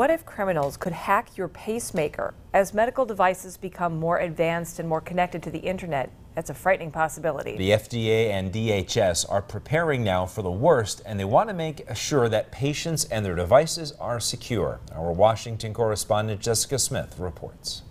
What if criminals could hack your pacemaker? As medical devices become more advanced and more connected to the internet, that's a frightening possibility. The FDA and DHS are preparing now for the worst, and they want to make sure that patients and their devices are secure. Our Washington correspondent Jessica Smith reports.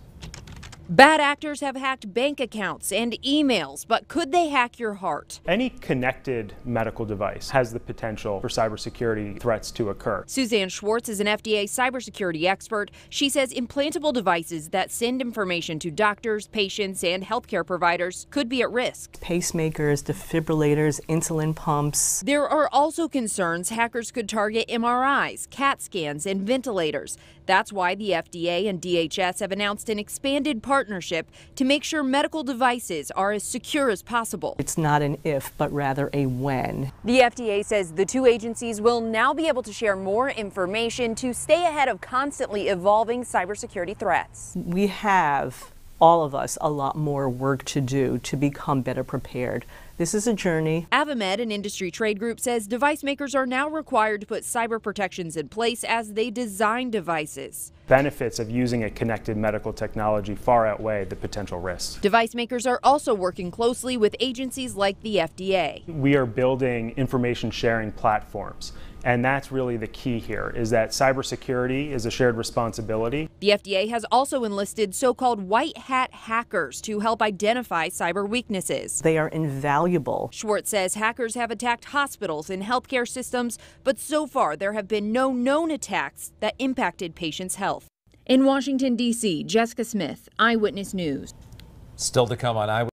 Bad actors have hacked bank accounts and emails, but could they hack your heart? Any connected medical device has the potential for cybersecurity threats to occur. Suzanne Schwartz is an FDA cybersecurity expert. She says implantable devices that send information to doctors, patients, and healthcare providers could be at risk. Pacemakers, defibrillators, insulin pumps. There are also concerns hackers could target MRIs, CAT scans, and ventilators. That's why the FDA and DHS have announced an expanded partnership partnership to make sure medical devices are as secure as possible. It's not an if, but rather a when. The FDA says the two agencies will now be able to share more information to stay ahead of constantly evolving cybersecurity threats. We have, all of us, a lot more work to do to become better prepared this is a journey. Avamed, an industry trade group, says device makers are now required to put cyber protections in place as they design devices. Benefits of using a connected medical technology far outweigh the potential risks. Device makers are also working closely with agencies like the FDA. We are building information sharing platforms. And that's really the key here is that cybersecurity is a shared responsibility. The FDA has also enlisted so-called white hat hackers to help identify cyber weaknesses. They are invaluable valuable. Schwartz says hackers have attacked hospitals and healthcare systems, but so far there have been no known attacks that impacted patients' health. In Washington, D.C., Jessica Smith, Eyewitness News. Still to come on Eyewitness.